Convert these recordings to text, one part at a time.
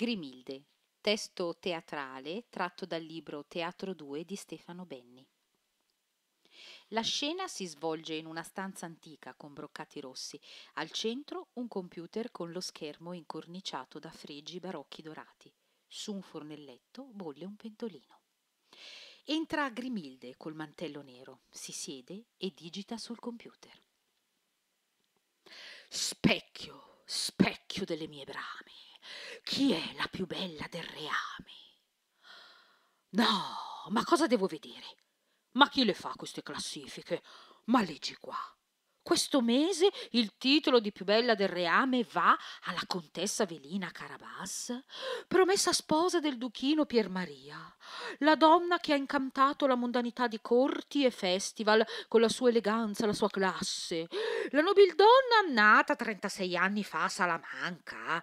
Grimilde, testo teatrale tratto dal libro Teatro 2 di Stefano Benni. La scena si svolge in una stanza antica con broccati rossi, al centro un computer con lo schermo incorniciato da fregi barocchi dorati. Su un fornelletto bolle un pentolino. Entra Grimilde col mantello nero, si siede e digita sul computer. Specchio, specchio delle mie brame chi è la più bella del reame? No, ma cosa devo vedere? Ma chi le fa queste classifiche? Ma leggi qua. Questo mese il titolo di più bella del reame va alla contessa Velina Carabas, promessa sposa del duchino Piermaria, la donna che ha incantato la mondanità di corti e festival con la sua eleganza, la sua classe, la nobildonna nata 36 anni fa a Salamanca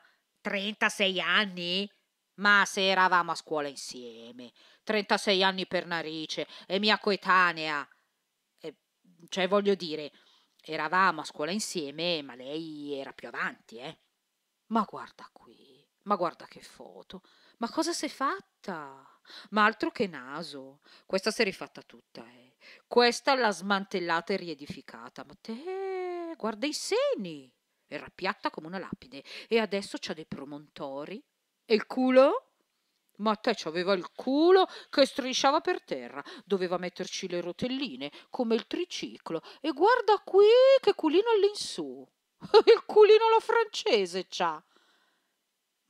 36 anni? Ma se eravamo a scuola insieme, 36 anni per Narice, è mia coetanea. E, eh, cioè, voglio dire, eravamo a scuola insieme, ma lei era più avanti, eh? Ma guarda qui, ma guarda che foto, ma cosa si è fatta? Ma altro che naso, questa si è rifatta tutta, eh? Questa l'ha smantellata e riedificata, ma te, guarda i seni! era piatta come una lapide e adesso c'ha dei promontori. E il culo? Ma te c'aveva il culo che strisciava per terra, doveva metterci le rotelline come il triciclo e guarda qui che culino all'insù. Il culino alla francese c'ha.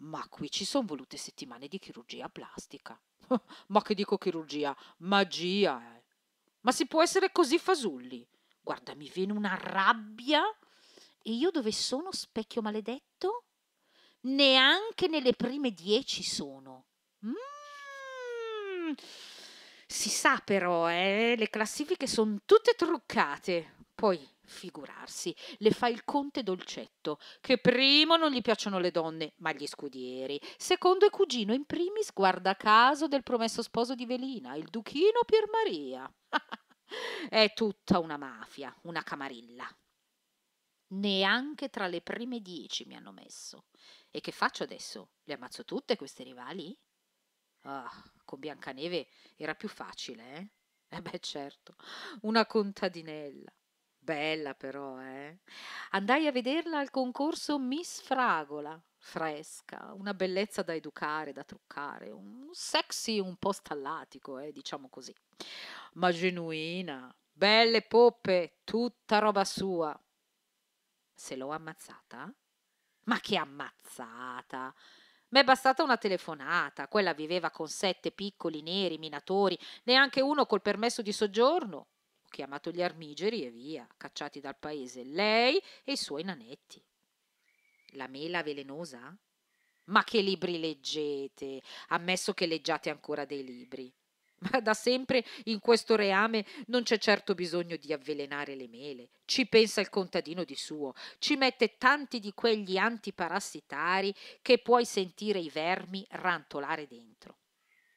Ma qui ci sono volute settimane di chirurgia plastica. ma che dico chirurgia? Magia, eh. Ma si può essere così fasulli? Guarda, mi viene una rabbia. E io dove sono, specchio maledetto? Neanche nelle prime dieci sono. Mm. Si sa però, eh, le classifiche sono tutte truccate. Poi, figurarsi, le fa il conte Dolcetto, che primo non gli piacciono le donne, ma gli scudieri, secondo è cugino in primis, guarda caso, del promesso sposo di Velina, il duchino Pier Maria. è tutta una mafia, una camarilla neanche tra le prime dieci mi hanno messo. E che faccio adesso? Le ammazzo tutte queste rivali? Ah, con Biancaneve era più facile, eh? Eh beh, certo, una contadinella. Bella però, eh? Andai a vederla al concorso Miss Fragola, fresca, una bellezza da educare, da truccare, un sexy un po' stallatico, eh, diciamo così. Ma genuina, belle poppe, tutta roba sua. Se l'ho ammazzata? Ma che ammazzata! Ma è bastata una telefonata. Quella viveva con sette piccoli neri minatori, neanche uno col permesso di soggiorno. Ho chiamato gli armigeri e via, cacciati dal paese, lei e i suoi nanetti. La mela velenosa? Ma che libri leggete, ammesso che leggiate ancora dei libri. Ma da sempre in questo reame non c'è certo bisogno di avvelenare le mele. Ci pensa il contadino di suo, ci mette tanti di quegli antiparassitari che puoi sentire i vermi rantolare dentro.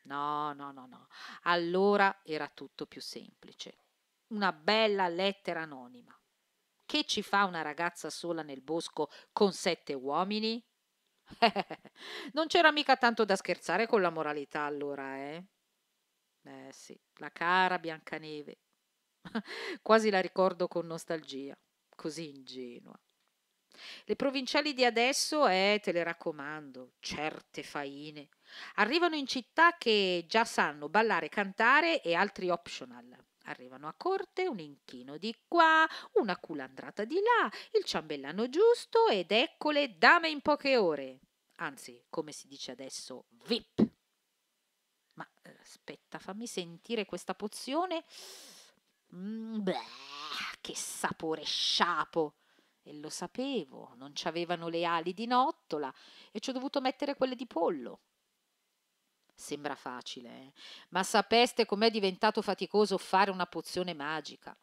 No, no, no, no. Allora era tutto più semplice. Una bella lettera anonima. Che ci fa una ragazza sola nel bosco con sette uomini? non c'era mica tanto da scherzare con la moralità allora, eh? Eh sì, la cara Biancaneve. Quasi la ricordo con nostalgia, così ingenua. Le provinciali di adesso, eh, te le raccomando, certe faine. Arrivano in città che già sanno ballare, cantare e altri optional. Arrivano a corte un inchino di qua, una culandrata di là, il ciambellano giusto ed eccole dame in poche ore. Anzi, come si dice adesso, VIP aspetta, fammi sentire questa pozione. Mm, bleh, che sapore sciapo! E lo sapevo, non ci avevano le ali di nottola e ci ho dovuto mettere quelle di pollo. Sembra facile, eh? ma sapeste com'è diventato faticoso fare una pozione magica.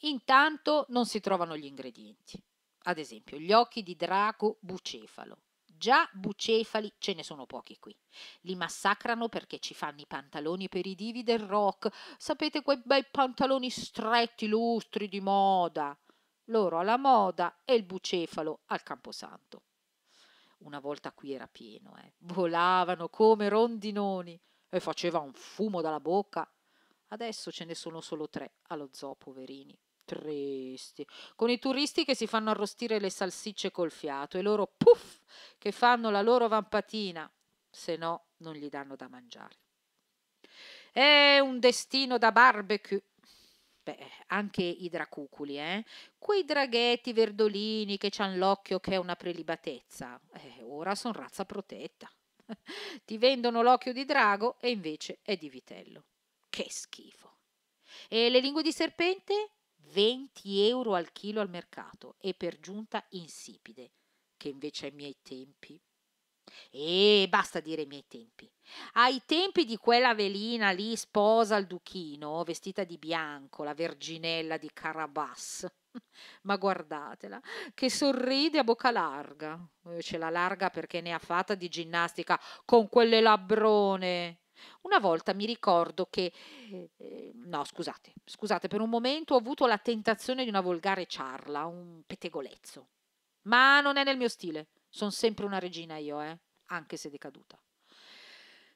Intanto non si trovano gli ingredienti, ad esempio gli occhi di drago bucefalo. Già bucefali ce ne sono pochi qui. Li massacrano perché ci fanno i pantaloni per i divi del rock. Sapete quei bei pantaloni stretti, lustri di moda. Loro alla moda e il bucefalo al Camposanto. Una volta qui era pieno, eh. volavano come rondinoni e faceva un fumo dalla bocca. Adesso ce ne sono solo tre allo zoo, poverini. Tristi. Con i turisti che si fanno arrostire le salsicce col fiato e loro, puff, che fanno la loro vampatina, se no non gli danno da mangiare. È un destino da barbecue. Beh, anche i dracuculi, eh? Quei draghetti verdolini che c'han l'occhio che è una prelibatezza. Eh, ora son razza protetta. Ti vendono l'occhio di drago e invece è di vitello. Che schifo. E le lingue di serpente? 20 euro al chilo al mercato e per giunta insipide, che invece ai miei tempi. E basta dire i miei tempi. Ai tempi di quella velina lì sposa al duchino, vestita di bianco, la verginella di Carabas. Ma guardatela, che sorride a bocca larga. Ce cioè, la larga perché ne ha fatta di ginnastica con quelle labbrone una volta mi ricordo che, eh, no scusate, scusate, per un momento ho avuto la tentazione di una volgare ciarla, un pettegolezzo, ma non è nel mio stile, sono sempre una regina io, eh, anche se decaduta.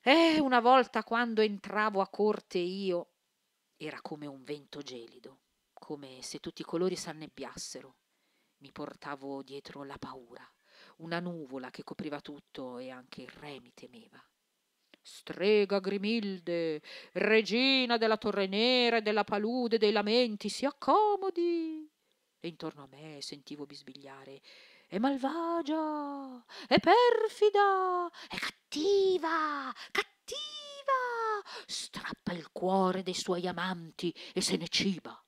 Eh, una volta quando entravo a corte io era come un vento gelido, come se tutti i colori s'annebbiassero. Mi portavo dietro la paura, una nuvola che copriva tutto e anche il re mi temeva strega Grimilde, regina della torre nera e della palude dei lamenti, si accomodi. E intorno a me sentivo bisbigliare è malvagia, è perfida, è cattiva, cattiva, strappa il cuore dei suoi amanti e se ne ciba.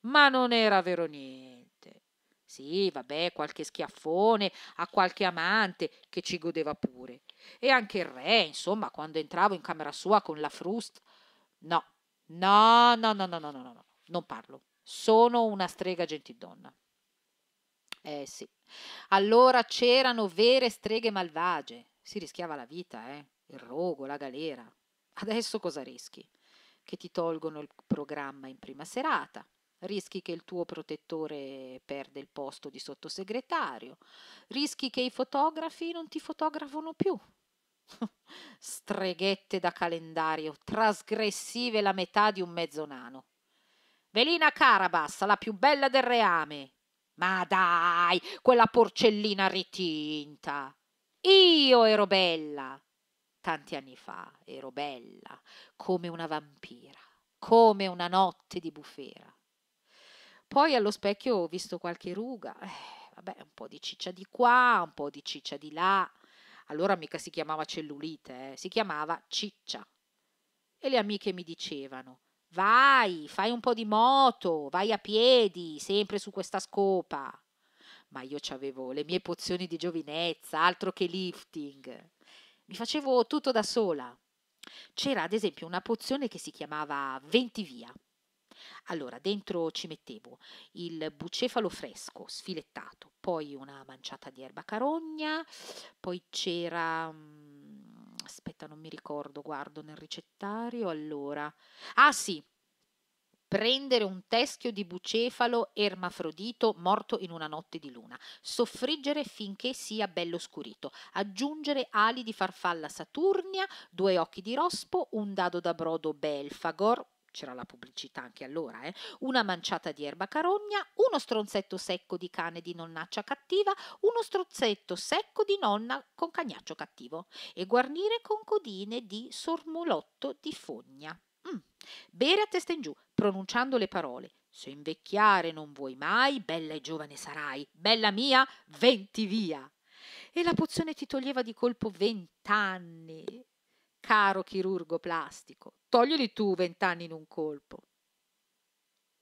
Ma non era vero niente. Sì, vabbè, qualche schiaffone a qualche amante che ci godeva pure. E anche il re, insomma, quando entravo in camera sua con la frusta. No, no, no, no, no, no, no, no, non parlo. Sono una strega gentildonna. Eh sì. Allora c'erano vere streghe malvagie. Si rischiava la vita, eh? Il rogo, la galera. Adesso cosa rischi? Che ti tolgono il programma in prima serata, rischi che il tuo protettore perda il posto di sottosegretario, rischi che i fotografi non ti fotografano più. Streghette da calendario, trasgressive la metà di un mezzo nano. Velina Carabas, la più bella del reame. Ma dai, quella porcellina ritinta. Io ero bella. Tanti anni fa ero bella, come una vampira, come una notte di bufera. Poi allo specchio ho visto qualche ruga, eh, vabbè, un po' di ciccia di qua, un po' di ciccia di là. Allora mica si chiamava cellulite, eh, si chiamava ciccia. E le amiche mi dicevano, vai, fai un po' di moto, vai a piedi, sempre su questa scopa. Ma io avevo le mie pozioni di giovinezza, altro che lifting. Mi facevo tutto da sola. C'era ad esempio una pozione che si chiamava Ventivia. Allora, dentro ci mettevo il bucefalo fresco, sfilettato, poi una manciata di erba carogna, poi c'era... Mm, aspetta, non mi ricordo, guardo nel ricettario. Allora, ah sì, prendere un teschio di bucefalo ermafrodito morto in una notte di luna, soffriggere finché sia bello scurito, aggiungere ali di farfalla saturnia, due occhi di rospo, un dado da brodo belfagor, c'era la pubblicità anche allora, eh? una manciata di erba carogna, uno stronzetto secco di cane di nonnaccia cattiva, uno stronzetto secco di nonna con cagnaccio cattivo e guarnire con codine di sormolotto di fogna. Mm. Bere a testa in giù, pronunciando le parole. Se invecchiare non vuoi mai, bella e giovane sarai, bella mia, venti via. E la pozione ti toglieva di colpo vent'anni caro chirurgo plastico, toglili tu vent'anni in un colpo.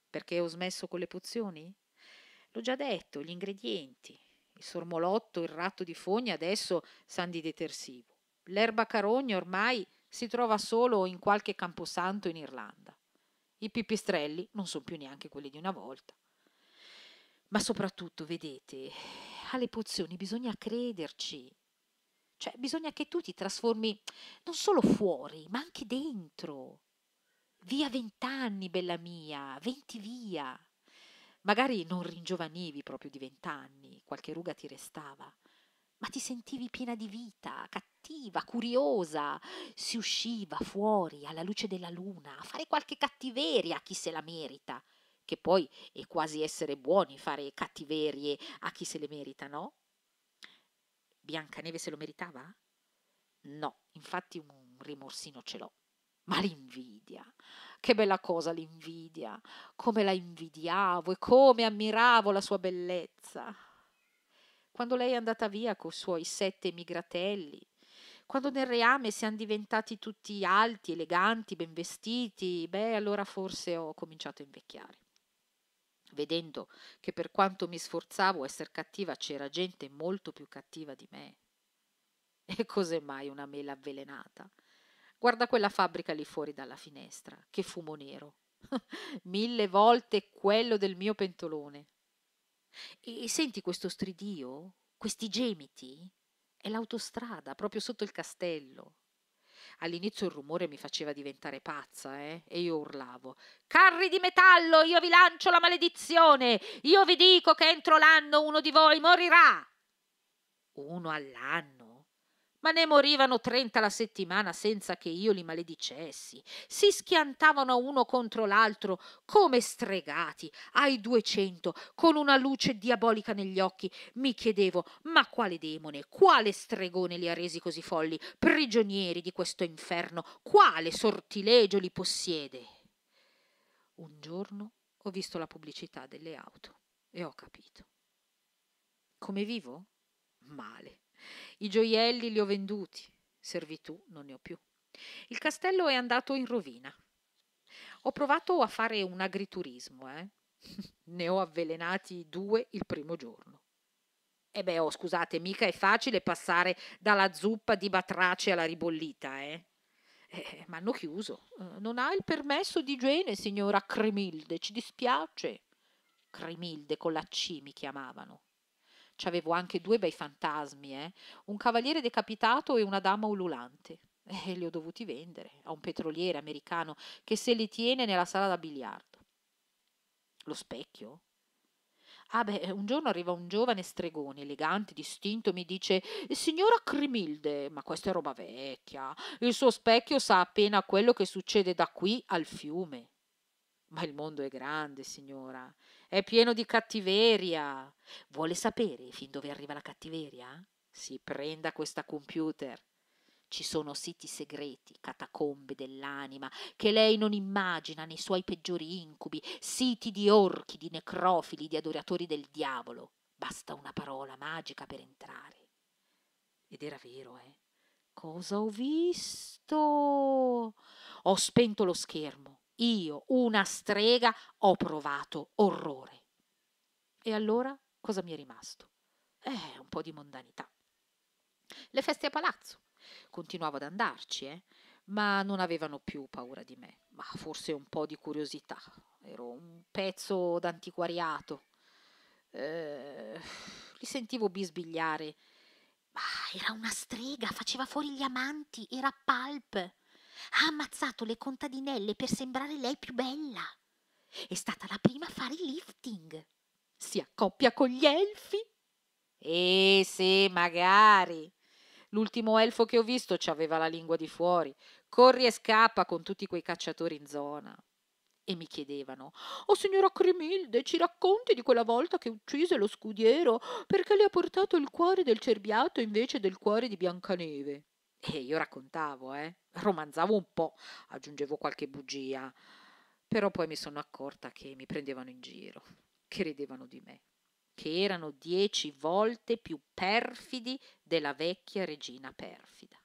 Perché ho smesso con le pozioni? L'ho già detto, gli ingredienti, il sormolotto, il ratto di fogna, adesso san di detersivo. L'erba carogna ormai si trova solo in qualche camposanto in Irlanda. I pipistrelli non sono più neanche quelli di una volta. Ma soprattutto, vedete, alle pozioni bisogna crederci. Cioè, bisogna che tu ti trasformi non solo fuori, ma anche dentro. Via vent'anni, bella mia, venti via. Magari non ringiovanivi proprio di vent'anni, qualche ruga ti restava, ma ti sentivi piena di vita, cattiva, curiosa. Si usciva fuori alla luce della luna a fare qualche cattiveria a chi se la merita, che poi è quasi essere buoni fare cattiverie a chi se le merita, no? Biancaneve se lo meritava? No, infatti un rimorsino ce l'ho. Ma l'invidia, che bella cosa l'invidia, come la invidiavo e come ammiravo la sua bellezza. Quando lei è andata via coi suoi sette migratelli, quando nel reame siamo diventati tutti alti, eleganti, ben vestiti, beh, allora forse ho cominciato a invecchiare vedendo che per quanto mi sforzavo a essere cattiva c'era gente molto più cattiva di me. E cos'è mai una mela avvelenata? Guarda quella fabbrica lì fuori dalla finestra, che fumo nero. Mille volte quello del mio pentolone. E senti questo stridio? Questi gemiti? È l'autostrada, proprio sotto il castello. All'inizio il rumore mi faceva diventare pazza eh? e io urlavo. Carri di metallo, io vi lancio la maledizione, io vi dico che entro l'anno uno di voi morirà. Uno all'anno ma ne morivano 30 la settimana senza che io li maledicessi. Si schiantavano uno contro l'altro come stregati, ai duecento, con una luce diabolica negli occhi. Mi chiedevo, ma quale demone, quale stregone li ha resi così folli, prigionieri di questo inferno? Quale sortilegio li possiede? Un giorno ho visto la pubblicità delle auto e ho capito. Come vivo? Male i gioielli li ho venduti, servitù non ne ho più. Il castello è andato in rovina. Ho provato a fare un agriturismo, eh? ne ho avvelenati due il primo giorno. E eh beh, oh, scusate, mica è facile passare dalla zuppa di batrace alla ribollita, eh? eh Ma hanno chiuso. Non ha il permesso di igiene, signora Cremilde, ci dispiace. Cremilde con la C mi chiamavano avevo anche due bei fantasmi, eh? un cavaliere decapitato e una dama ululante. E eh, li ho dovuti vendere a un petroliere americano che se li tiene nella sala da biliardo. Lo specchio? Ah beh, un giorno arriva un giovane stregone, elegante, distinto, mi dice «Signora Crimilde, ma questa è roba vecchia, il suo specchio sa appena quello che succede da qui al fiume». Ma il mondo è grande, signora, è pieno di cattiveria. Vuole sapere fin dove arriva la cattiveria? Si prenda questa computer. Ci sono siti segreti, catacombe dell'anima, che lei non immagina nei suoi peggiori incubi, siti di orchi, di necrofili, di adoratori del diavolo. Basta una parola magica per entrare. Ed era vero, eh? Cosa ho visto? Ho spento lo schermo io, una strega, ho provato orrore. E allora cosa mi è rimasto? Eh, un po' di mondanità. Le feste a palazzo. Continuavo ad andarci, eh? ma non avevano più paura di me, ma forse un po' di curiosità. Ero un pezzo d'antiquariato. Eh, li sentivo bisbigliare. Ma era una strega, faceva fuori gli amanti, era palp ha ammazzato le contadinelle per sembrare lei più bella. È stata la prima a fare il lifting. Si accoppia con gli elfi. Eh sì, magari. L'ultimo elfo che ho visto ci aveva la lingua di fuori. Corri e scappa con tutti quei cacciatori in zona. E mi chiedevano: Oh signora Cremilde, ci racconti di quella volta che uccise lo scudiero perché le ha portato il cuore del cerbiato invece del cuore di Biancaneve? E eh, io raccontavo, eh? romanzavo un po', aggiungevo qualche bugia, però poi mi sono accorta che mi prendevano in giro, che ridevano di me, che erano dieci volte più perfidi della vecchia regina perfida.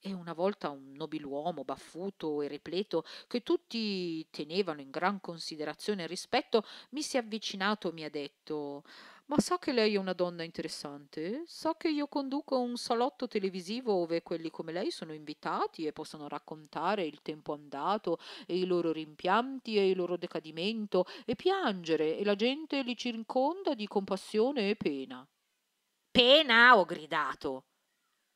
E una volta un nobiluomo baffuto e repleto, che tutti tenevano in gran considerazione e rispetto, mi si è avvicinato e mi ha detto ma sa che lei è una donna interessante, Sa che io conduco un salotto televisivo dove quelli come lei sono invitati e possono raccontare il tempo andato e i loro rimpianti e il loro decadimento e piangere e la gente li circonda di compassione e pena. Pena, ho gridato.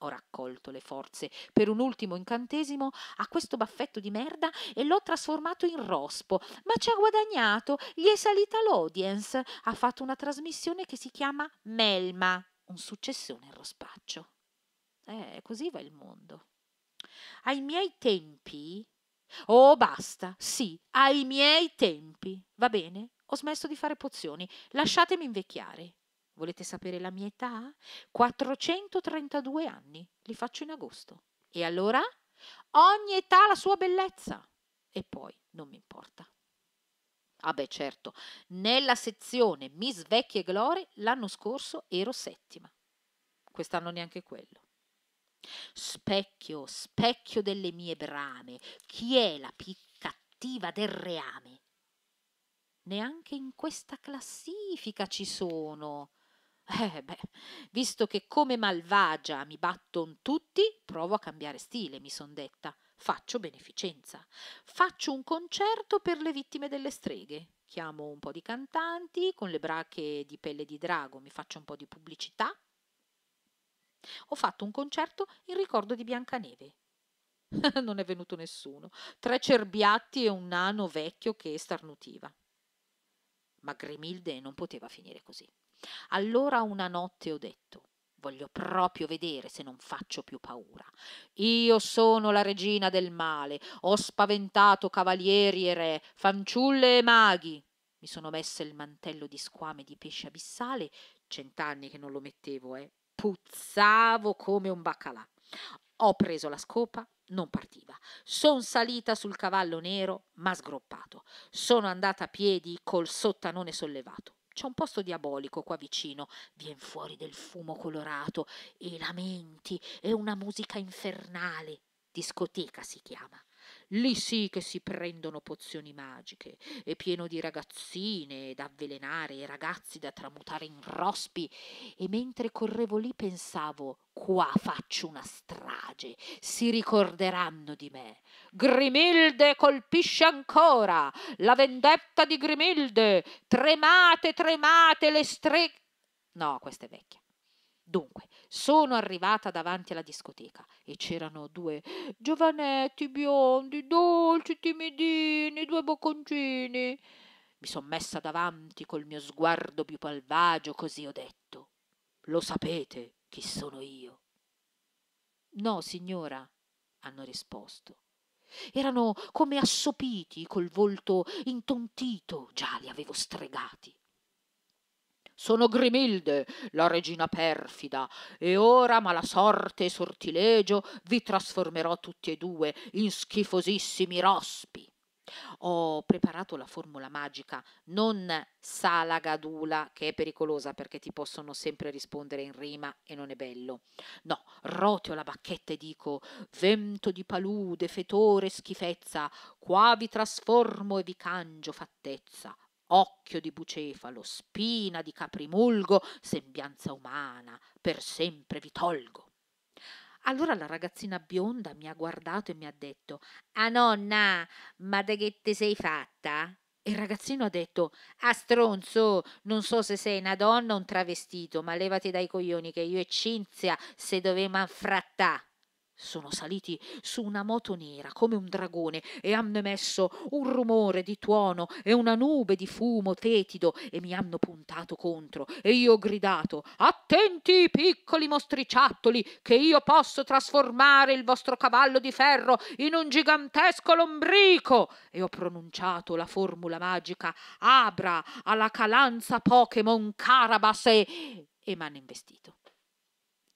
Ho raccolto le forze per un ultimo incantesimo a questo baffetto di merda e l'ho trasformato in rospo, ma ci ha guadagnato, gli è salita l'audience, ha fatto una trasmissione che si chiama Melma, un successone in rospaccio. Eh, così va il mondo. Ai miei tempi... Oh, basta, sì, ai miei tempi. Va bene? Ho smesso di fare pozioni. Lasciatemi invecchiare. Volete sapere la mia età? 432 anni, li faccio in agosto. E allora? Ogni età ha la sua bellezza. E poi non mi importa. Ah beh certo, nella sezione Miss Vecchie Glorie l'anno scorso ero settima. Quest'anno neanche quello. Specchio, specchio delle mie brame, chi è la più cattiva del reame? Neanche in questa classifica ci sono. Eh beh, visto che come malvagia mi batton tutti, provo a cambiare stile, mi son detta. Faccio beneficenza. Faccio un concerto per le vittime delle streghe. Chiamo un po' di cantanti, con le brache di pelle di drago mi faccio un po' di pubblicità. Ho fatto un concerto in ricordo di Biancaneve. non è venuto nessuno. Tre cerbiatti e un nano vecchio che starnutiva. Ma Grimilde non poteva finire così. Allora una notte ho detto, voglio proprio vedere se non faccio più paura. Io sono la regina del male, ho spaventato cavalieri e re, fanciulle e maghi. Mi sono messo il mantello di squame di pesce abissale, cent'anni che non lo mettevo, eh. Puzzavo come un baccalà. Ho preso la scopa, non partiva. Son salita sul cavallo nero, ma sgroppato. Sono andata a piedi col sottanone sollevato. C'è un posto diabolico qua vicino, vien fuori del fumo colorato e lamenti e una musica infernale, discoteca si chiama. Lì sì che si prendono pozioni magiche, è pieno di ragazzine da avvelenare e ragazzi da tramutare in rospi, e mentre correvo lì pensavo qua faccio una strage, si ricorderanno di me. Grimilde colpisce ancora, la vendetta di Grimilde, tremate, tremate le streghe. No, questa è vecchia. Dunque, sono arrivata davanti alla discoteca e c'erano due giovanetti biondi, dolci, timidini, due bocconcini. Mi sono messa davanti col mio sguardo più malvagio, così ho detto. Lo sapete chi sono io? No, signora, hanno risposto. Erano come assopiti col volto intontito, già li avevo stregati sono Grimilde, la regina perfida, e ora mala sorte e sortilegio vi trasformerò tutti e due in schifosissimi rospi. Ho preparato la formula magica, non salagadula, che è pericolosa perché ti possono sempre rispondere in rima e non è bello. No, roteo la bacchetta e dico: Vento di palude, fetore, schifezza, qua vi trasformo e vi cangio fattezza occhio di bucefalo, spina di caprimulgo, sembianza umana, per sempre vi tolgo. Allora la ragazzina bionda mi ha guardato e mi ha detto Ah nonna, ma da che te sei fatta? E il ragazzino ha detto Ah stronzo, non so se sei una donna o un travestito, ma levati dai coglioni che io e Cinzia se dovevamo frattà. Sono saliti su una moto nera come un dragone e hanno emesso un rumore di tuono e una nube di fumo tetido e mi hanno puntato contro e io ho gridato Attenti piccoli mostriciattoli che io posso trasformare il vostro cavallo di ferro in un gigantesco lombrico e ho pronunciato la formula magica Abra alla calanza Pokémon Carabas e... e hanno investito.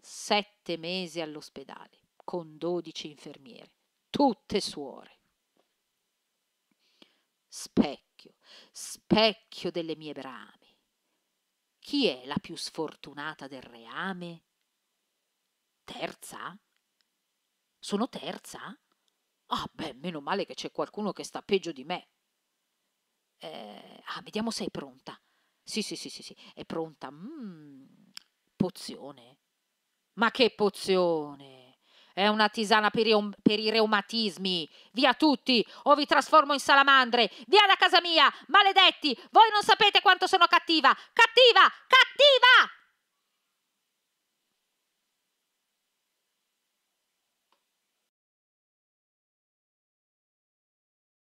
Sette mesi all'ospedale con dodici infermiere, tutte suore. Specchio, specchio delle mie brame, chi è la più sfortunata del reame? Terza? Sono terza? Ah, beh, meno male che c'è qualcuno che sta peggio di me. Eh, ah, vediamo se è pronta. Sì, sì, sì, sì, sì, è pronta. Mm, pozione. Ma che pozione! è una tisana per i, per i reumatismi. Via tutti, o vi trasformo in salamandre. Via da casa mia, maledetti, voi non sapete quanto sono cattiva. Cattiva, cattiva!